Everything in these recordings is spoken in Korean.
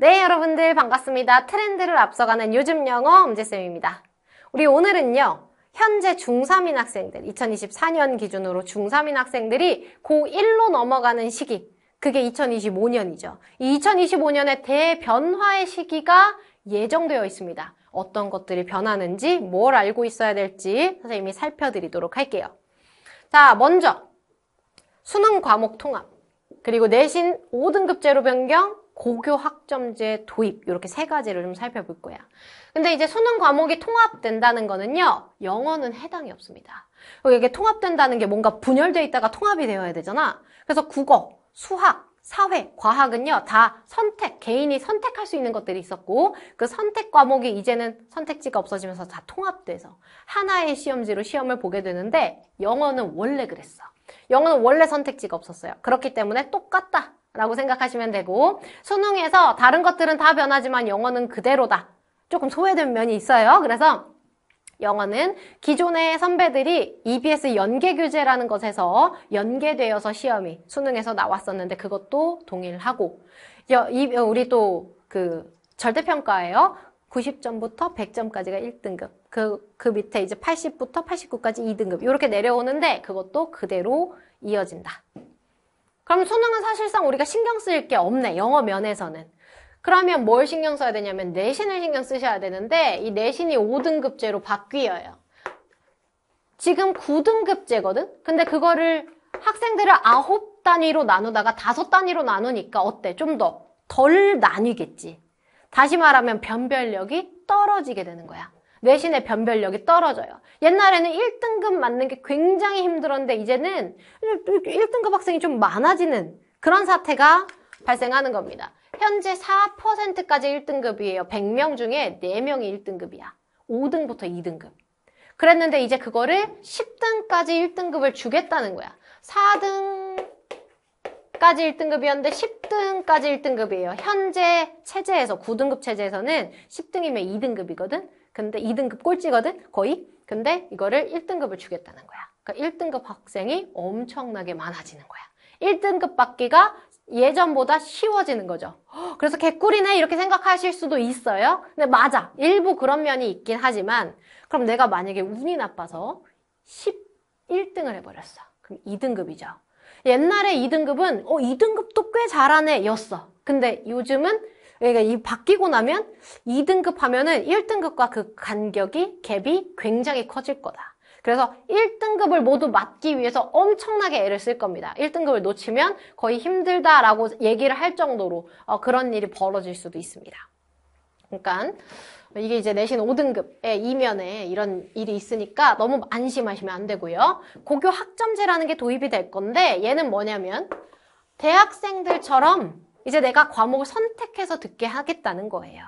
네, 여러분들 반갑습니다. 트렌드를 앞서가는 요즘 영어 엄지쌤입니다. 우리 오늘은요. 현재 중3인 학생들, 2024년 기준으로 중3인 학생들이 고1로 넘어가는 시기, 그게 2025년이죠. 이 2025년의 대변화의 시기가 예정되어 있습니다. 어떤 것들이 변하는지, 뭘 알고 있어야 될지 선생님이 살펴드리도록 할게요. 자, 먼저 수능 과목 통합, 그리고 내신 5등급제로 변경, 고교 학점제 도입 이렇게 세 가지를 좀 살펴볼 거야. 근데 이제 수능 과목이 통합된다는 거는요. 영어는 해당이 없습니다. 이게 통합된다는 게 뭔가 분열돼 있다가 통합이 되어야 되잖아. 그래서 국어, 수학, 사회, 과학은요. 다 선택, 개인이 선택할 수 있는 것들이 있었고 그 선택 과목이 이제는 선택지가 없어지면서 다 통합돼서 하나의 시험지로 시험을 보게 되는데 영어는 원래 그랬어. 영어는 원래 선택지가 없었어요. 그렇기 때문에 똑같다. 라고 생각하시면 되고 수능에서 다른 것들은 다 변하지만 영어는 그대로다. 조금 소외된 면이 있어요. 그래서 영어는 기존의 선배들이 EBS 연계 교재라는 것에서 연계되어서 시험이 수능에서 나왔었는데 그것도 동일하고 우리 또 그 절대평가예요. 90점부터 100점까지가 1등급 그, 그 밑에 이제 80부터 89까지 2등급 이렇게 내려오는데 그것도 그대로 이어진다. 그럼 수능은 사실상 우리가 신경 쓸 게 없네. 영어 면에서는. 그러면 뭘 신경 써야 되냐면 내신을 신경 쓰셔야 되는데 이 내신이 5등급제로 바뀌어요. 지금 9등급제거든? 근데 그거를 학생들을 9 단위로 나누다가 5 단위로 나누니까 어때? 좀 더 덜 나뉘겠지. 다시 말하면 변별력이 떨어지게 되는 거야. 내신의 변별력이 떨어져요. 옛날에는 1등급 맞는 게 굉장히 힘들었는데 이제는 1등급 학생이 좀 많아지는 그런 사태가 발생하는 겁니다. 현재 4%까지 1등급이에요. 100명 중에 4명이 1등급이야. 5등부터 2등급. 그랬는데 이제 그거를 10등까지 1등급을 주겠다는 거야. 4등, 까지 1등급이었는데 10등까지 1등급이에요. 현재 체제에서 9등급 체제에서는 10등이면 2등급이거든. 근데 2등급 꼴찌거든? 거의? 근데 이거를 1등급을 주겠다는 거야. 그러니까 1등급 학생이 엄청나게 많아지는 거야. 1등급 받기가 예전보다 쉬워지는 거죠. 그래서 개꿀이네 이렇게 생각하실 수도 있어요. 근데 맞아. 일부 그런 면이 있긴 하지만 그럼 내가 만약에 운이 나빠서 11등을 해버렸어. 그럼 2등급이죠. 옛날에 2등급은 어 2등급도 꽤 잘하네 였어. 근데 요즘은 그러니까 이 바뀌고 나면 2등급 하면은 1등급과 그 간격이 갭이 굉장히 커질 거다. 그래서 1등급을 모두 맞기 위해서 엄청나게 애를 쓸 겁니다. 1등급을 놓치면 거의 힘들다라고 얘기를 할 정도로 어, 그런 일이 벌어질 수도 있습니다. 그러니까 이게 이제 내신 5등급의 이면에 이런 일이 있으니까 너무 안심하시면 안 되고요. 고교 학점제라는 게 도입이 될 건데 얘는 뭐냐면 대학생들처럼 이제 내가 과목을 선택해서 듣게 하겠다는 거예요.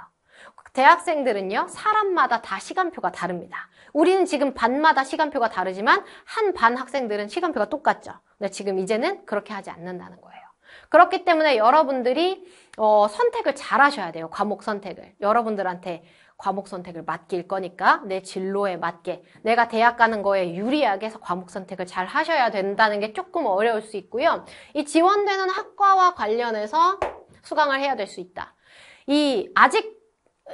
대학생들은요, 사람마다 다 시간표가 다릅니다. 우리는 지금 반마다 시간표가 다르지만 한 반 학생들은 시간표가 똑같죠. 근데 지금 이제는 그렇게 하지 않는다는 거예요. 그렇기 때문에 여러분들이 어, 선택을 잘 하셔야 돼요. 과목 선택을. 여러분들한테 과목 선택을 맡길 거니까 내 진로에 맞게 내가 대학 가는 거에 유리하게 해서 과목 선택을 잘 하셔야 된다는 게 조금 어려울 수 있고요. 이 지원되는 학과와 관련해서 수강을 해야 될 수 있다. 이 아직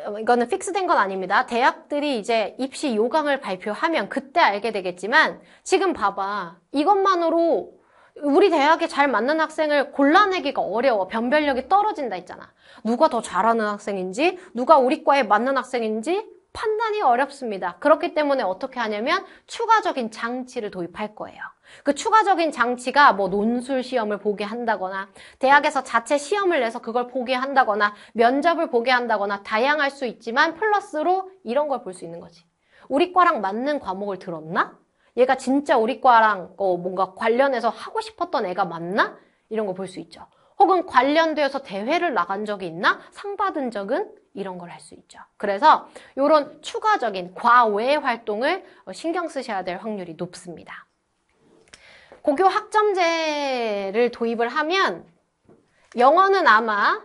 어, 이거는 픽스된 건 아닙니다. 대학들이 이제 입시 요강을 발표하면 그때 알게 되겠지만 지금 봐봐. 이것만으로 우리 대학에 잘 맞는 학생을 골라내기가 어려워. 변별력이 떨어진다 했잖아. 누가 더 잘하는 학생인지, 누가 우리 과에 맞는 학생인지 판단이 어렵습니다. 그렇기 때문에 어떻게 하냐면 추가적인 장치를 도입할 거예요. 그 추가적인 장치가 뭐 논술 시험을 보게 한다거나 대학에서 자체 시험을 내서 그걸 보게 한다거나 면접을 보게 한다거나 다양할 수 있지만 플러스로 이런 걸 볼 수 있는 거지. 우리 과랑 맞는 과목을 들었나? 얘가 진짜 우리 과랑 어, 뭔가 관련해서 하고 싶었던 애가 맞나? 이런 거 볼 수 있죠. 혹은 관련되어서 대회를 나간 적이 있나? 상 받은 적은? 이런 걸 할 수 있죠. 그래서 이런 추가적인 과외 활동을 어, 신경 쓰셔야 될 확률이 높습니다. 고교 학점제를 도입을 하면 영어는 아마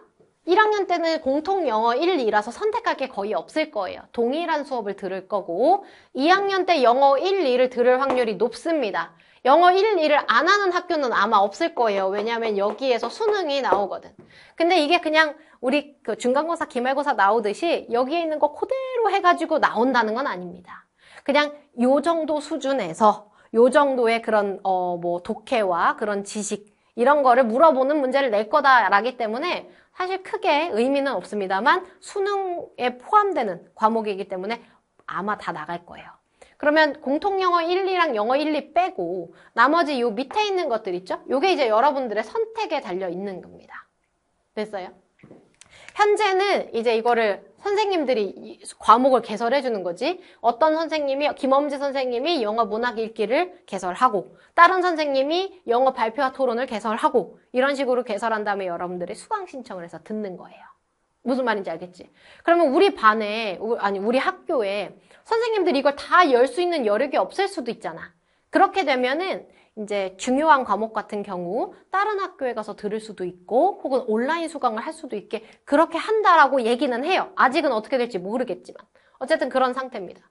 1학년 때는 공통 영어 1, 2라서 선택할 게 거의 없을 거예요. 동일한 수업을 들을 거고 2학년 때 영어 1, 2를 들을 확률이 높습니다. 영어 1, 2를 안 하는 학교는 아마 없을 거예요. 왜냐하면 여기에서 수능이 나오거든. 근데 이게 그냥 우리 그 중간고사, 기말고사 나오듯이 여기에 있는 거 그대로 해가지고 나온다는 건 아닙니다. 그냥 요 정도 수준에서 요 정도의 그런 어 뭐 독해와 그런 지식 이런 거를 물어보는 문제를 낼 거다라기 때문에 사실 크게 의미는 없습니다만 수능에 포함되는 과목이기 때문에 아마 다 나갈 거예요. 그러면 공통영어 1, 2랑 영어 1, 2 빼고 나머지 요 밑에 있는 것들 있죠? 요게 이제 여러분들의 선택에 달려 있는 겁니다. 됐어요? 현재는 이제 이거를 선생님들이 과목을 개설해 주는 거지 어떤 선생님이 김엄지 선생님이 영어 문학 읽기를 개설하고 다른 선생님이 영어 발표와 토론을 개설하고 이런 식으로 개설한 다음에 여러분들이 수강 신청을 해서 듣는 거예요 무슨 말인지 알겠지? 그러면 우리 반에 아니 우리 학교에 선생님들이 이걸 다 열 수 있는 여력이 없을 수도 있잖아 그렇게 되면은 이제 중요한 과목 같은 경우 다른 학교에 가서 들을 수도 있고 혹은 온라인 수강을 할 수도 있게 그렇게 한다라고 얘기는 해요. 아직은 어떻게 될지 모르겠지만 어쨌든 그런 상태입니다.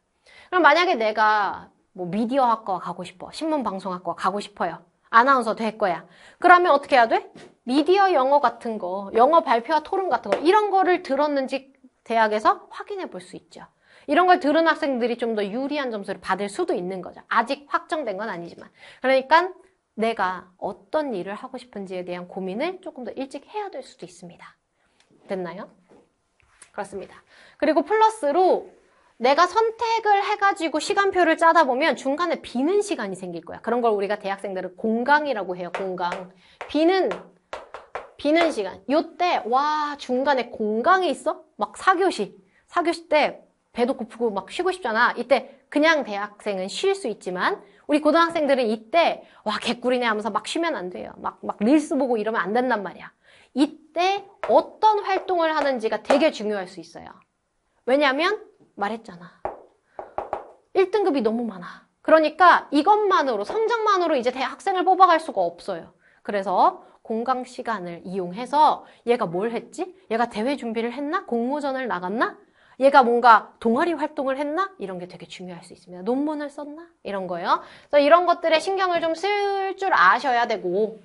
그럼 만약에 내가 뭐 미디어 학과 가고 싶어. 신문방송학과 가고 싶어요. 아나운서 될 거야. 그러면 어떻게 해야 돼? 미디어 영어 같은 거, 영어 발표와 토론 같은 거 이런 거를 들었는지 대학에서 확인해 볼 수 있죠. 이런 걸 들은 학생들이 좀 더 유리한 점수를 받을 수도 있는 거죠. 아직 확정된 건 아니지만. 그러니까 내가 어떤 일을 하고 싶은지에 대한 고민을 조금 더 일찍 해야 될 수도 있습니다. 됐나요? 그렇습니다. 그리고 플러스로 내가 선택을 해가지고 시간표를 짜다 보면 중간에 비는 시간이 생길 거야. 그런 걸 우리가 대학생들은 공강이라고 해요. 공강. 비는 비는 시간. 요때 와 중간에 공강이 있어? 막사교시사교시때 배도 고프고 막 쉬고 싶잖아. 이때 그냥 대학생은 쉴 수 있지만 우리 고등학생들은 이때 와 개꿀이네 하면서 막 쉬면 안 돼요. 막 막 릴스 보고 이러면 안 된단 말이야. 이때 어떤 활동을 하는지가 되게 중요할 수 있어요. 왜냐하면 말했잖아. 1등급이 너무 많아. 그러니까 이것만으로 성적만으로 이제 대학생을 뽑아갈 수가 없어요. 그래서 공강 시간을 이용해서 얘가 뭘 했지? 얘가 대회 준비를 했나? 공모전을 나갔나? 얘가 뭔가 동아리 활동을 했나? 이런 게 되게 중요할 수 있습니다. 논문을 썼나? 이런 거예요. 그래서 이런 것들에 신경을 좀 쓸 줄 아셔야 되고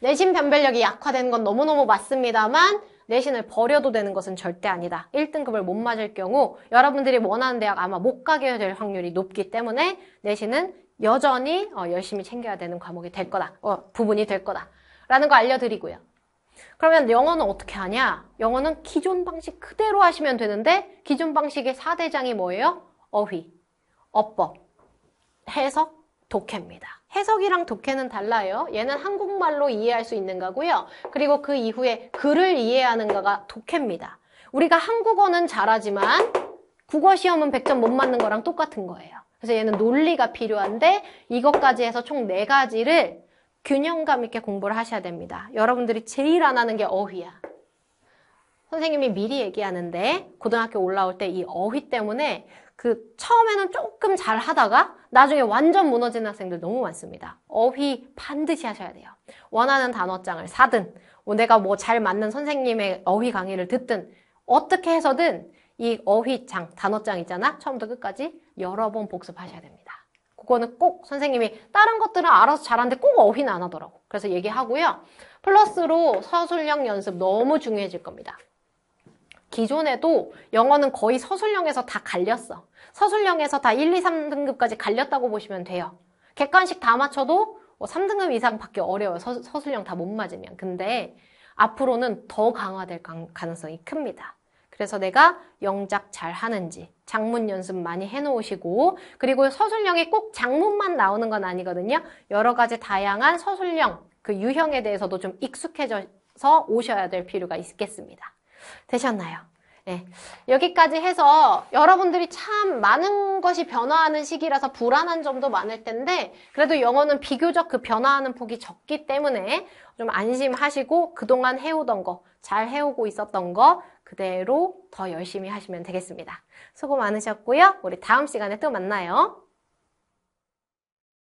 내신 변별력이 약화되는 건 너무너무 맞습니다만 내신을 버려도 되는 것은 절대 아니다. 1등급을 못 맞을 경우 여러분들이 원하는 대학 아마 못 가게 될 확률이 높기 때문에 내신은 여전히 어, 열심히 챙겨야 되는 과목이 될 거다. 어, 부분이 될 거다. 라는 거 알려드리고요. 그러면 영어는 어떻게 하냐? 영어는 기존 방식 그대로 하시면 되는데 기존 방식의 4대장이 뭐예요? 어휘, 어법, 해석, 독해입니다. 해석이랑 독해는 달라요. 얘는 한국말로 이해할 수 있는 거고요. 그리고 그 이후에 글을 이해하는 거가 독해입니다. 우리가 한국어는 잘하지만 국어 시험은 100점 못 맞는 거랑 똑같은 거예요. 그래서 얘는 논리가 필요한데 이것까지 해서 총 4가지를 균형감 있게 공부를 하셔야 됩니다. 여러분들이 제일 안 하는 게 어휘야. 선생님이 미리 얘기하는데 고등학교 올라올 때 이 어휘 때문에 그 처음에는 조금 잘 하다가 나중에 완전 무너지는 학생들 너무 많습니다. 어휘 반드시 하셔야 돼요. 원하는 단어장을 사든 뭐 내가 뭐 잘 맞는 선생님의 어휘 강의를 듣든 어떻게 해서든 이 어휘장, 단어장 있잖아? 처음부터 끝까지 여러 번 복습하셔야 됩니다. 그거는 꼭 선생님이 다른 것들은 알아서 잘하는데 꼭 어휘는 안 하더라고. 그래서 얘기하고요. 플러스로 서술형 연습 너무 중요해질 겁니다. 기존에도 영어는 거의 서술형에서 다 갈렸어. 서술형에서 다 1, 2, 3등급까지 갈렸다고 보시면 돼요. 객관식 다 맞춰도 3등급 뭐 이상밖에 어려워요. 서, 서술형 다 못 맞으면. 근데 앞으로는 더 강화될 가능성이 큽니다. 그래서 내가 영작 잘 하는지 작문 연습 많이 해놓으시고 그리고 서술형이 꼭 작문만 나오는 건 아니거든요. 여러 가지 다양한 서술형 그 유형에 대해서도 좀 익숙해져서 오셔야 될 필요가 있겠습니다. 되셨나요? 네. 여기까지 해서 여러분들이 참 많은 것이 변화하는 시기라서 불안한 점도 많을 텐데 그래도 영어는 비교적 그 변화하는 폭이 적기 때문에 좀 안심하시고 그동안 해오던 거, 잘 해오고 있었던 거 그대로 더 열심히 하시면 되겠습니다. 수고 많으셨고요. 우리 다음 시간에 또 만나요.